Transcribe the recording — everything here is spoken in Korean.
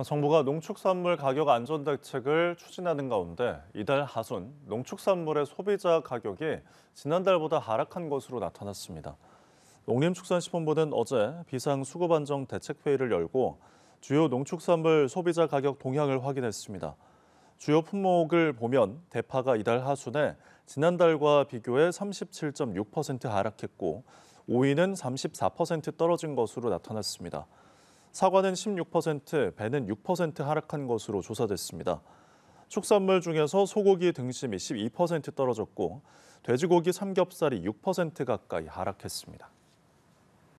어, 정부가 농축산물 가격 안전 대책을 추진하는 가운데 이달 하순 농축산물의 소비자 가격이 지난달보다 하락한 것으로 나타났습니다. 농림축산식품부는 어제 비상수급안정 대책회의를 열고 주요 농축산물 소비자 가격 동향을 확인했습니다. 주요 품목을 보면 대파가 이달 하순에 지난달과 비교해 37.6% 하락했고 오이는 34% 떨어진 것으로 나타났습니다. 사과는 16%, 배는 6% 하락한 것으로 조사됐습니다. 축산물 중에서 소고기 등심이 12% 떨어졌고 돼지고기 삼겹살이 6% 가까이 하락했습니다.